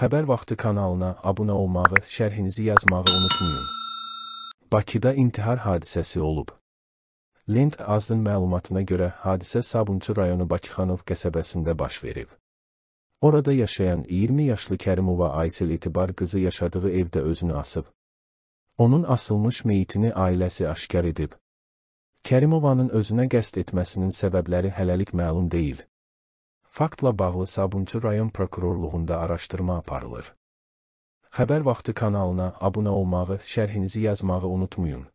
Xəbər vaxtı kanalına abunə olmağı, şərhinizi yazmağı unutmayın. Bakıda intihar hadisəsi olub. Lent Azın məlumatına görə hadisə Sabunçu rayonu Bakıxanov qəsəbəsində baş verib. Orada yaşayan 20 yaşlı Kərimova Aysel etibar qızı yaşadığı evdə özünü asıb. Onun asılmış meyitini ailəsi aşkar edib. Kərimovanın özünə qəsd etməsinin səbəbləri hələlik məlum deyil. Faktla bağlı Sabunçu rayon prokurorluğunda araşdırma aparılır. Xəbər vaxtı kanalına abunə olmağı, şərhinizi yazmağı unutmayın.